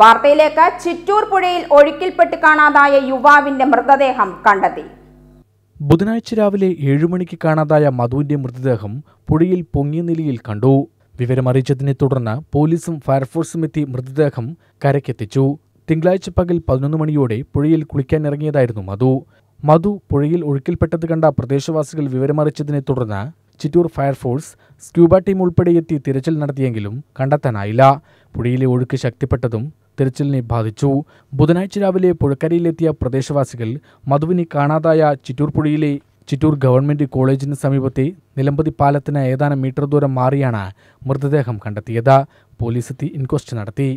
വാർത്തയിലേക്ക് ചിറ്റൂർ പുഴയിൽ ഒഴുക്കിൽപ്പെട്ട് കാണാതായ യുവാവിന്റെ മൃതദേഹം കണ്ടെത്തി ബുധനാഴ്ച രാവിലെ ഏഴുമണിക്ക് കാണാതായ മധുവിന്റെ മൃതദേഹം പുഴയിൽ പൊങ്ങിയ നിലയിൽ കണ്ടു വിവരമറിയിച്ചതിനെ തുടർന്ന് പോലീസും ഫയർഫോഴ്സും എത്തി മൃതദേഹം കരക്കെത്തിച്ചു തിങ്കളാഴ്ച പകൽ പതിനൊന്ന് മണിയോടെ പുഴയിൽ കുളിക്കാനിറങ്ങിയതായിരുന്നു മധു മധു പുഴയിൽ ഒഴുക്കിൽപ്പെട്ടത് കണ്ട പ്രദേശവാസികൾ വിവരമറിയിച്ചതിനെ തുടർന്ന് ചിറ്റൂർ ഫയർഫോഴ്സ് സ്ക്യൂബ ടീം ഉൾപ്പെടെ എത്തി തിരച്ചിൽ നടത്തിയെങ്കിലും കണ്ടെത്താനായില്ല പുഴയിലെ ഒഴുക്ക് ശക്തിപ്പെട്ടതും തിരച്ചിലിനെ ബാധിച്ചു ബുധനാഴ്ച രാവിലെ പുഴക്കരയിലെത്തിയ പ്രദേശവാസികൾ മധുവിനെ കാണാതായ ചിറ്റൂർ പുഴയിലെ ചിറ്റൂർ ഗവൺമെന്റ് കോളേജിന് സമീപത്തെ നിലമ്പതി പാലത്തിന് ഏതാനും മീറ്റർ ദൂരം മാറിയാണ് മൃതദേഹം കണ്ടെത്തിയത് പോലീസെത്തി ഇൻക്വസ്റ്റ് നടത്തി